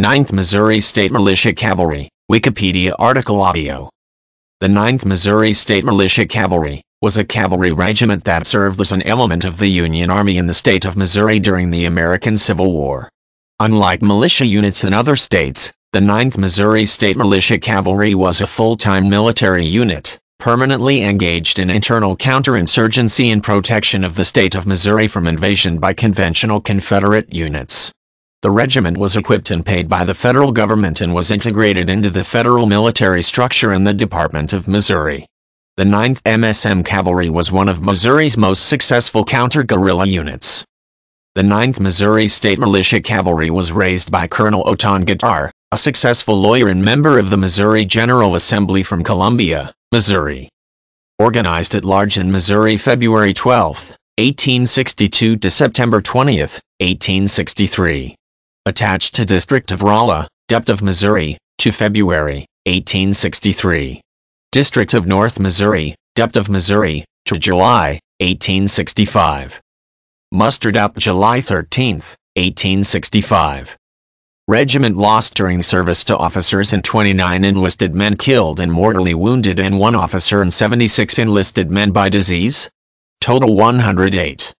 9th Missouri State Militia Cavalry, Wikipedia article audio. The 9th Missouri State Militia Cavalry was a cavalry regiment that served as an element of the Union Army in the state of Missouri during the American Civil War. Unlike militia units in other states, the 9th Missouri State Militia Cavalry was a full-time military unit, permanently engaged in internal counterinsurgency and protection of the state of Missouri from invasion by conventional Confederate units. The regiment was equipped and paid by the federal government and was integrated into the federal military structure in the Department of Missouri. The 9th MSM Cavalry was one of Missouri's most successful counter-guerrilla units. The 9th Missouri State Militia Cavalry was raised by Colonel Otan Guitar, a successful lawyer and member of the Missouri General Assembly from Columbia, Missouri. Organized at large in Missouri February 12, 1862 to September 20, 1863 attached to District of Rolla, Dept. of Missouri, to February, 1863. District of North Missouri, Dept. of Missouri, to July, 1865. Mustered out July 13, 1865. Regiment lost during service to officers and 29 enlisted men killed and mortally wounded and one officer and 76 enlisted men by disease. Total 108.